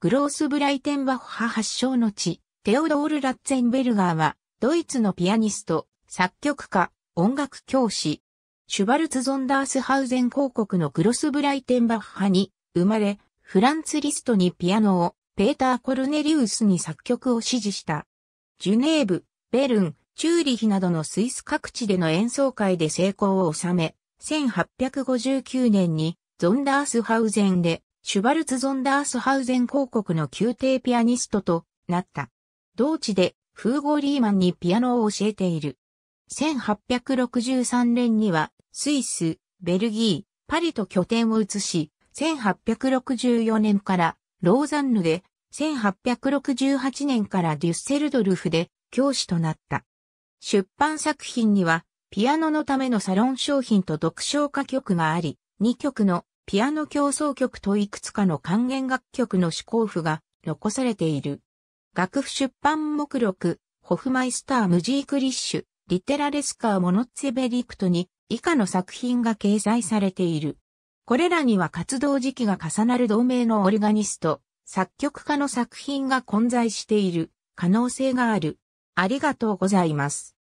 グロースブライテンバッハ発祥の地、テオドール・ラッツェンベルガーは、ドイツのピアニスト、作曲家、音楽教師、シュバルツ・ゾンダースハウゼン公国のグロスブライテンバッハに生まれ、フランツ・リストにピアノを、ペーター・コルネリウスに作曲を指示した。ジュネーブ、ベルン、チューリヒなどのスイス各地での演奏会で成功を収め、1859年にゾンダースハウゼンでシュバルツ・ゾンダースハウゼン公国の宮廷ピアニストとなった。同地でフーゴー・リーマンにピアノを教えている。1863年にはスイス、ベルギー、パリと拠点を移し、1864年からローザンヌで、1868年からデュッセルドルフで教師となった。出版作品には、ピアノのためのサロン商品と読書歌曲があり、2曲のピアノ競争曲といくつかの還元楽曲の思考譜が残されている。楽譜出版目録、ホフマイスター・ムジークリッシュ、リテラレスカー・モノッツェベリクトに以下の作品が掲載されている。これらには活動時期が重なる同盟のオルガニスト、作曲家の作品が混在している可能性がある。ありがとうございます。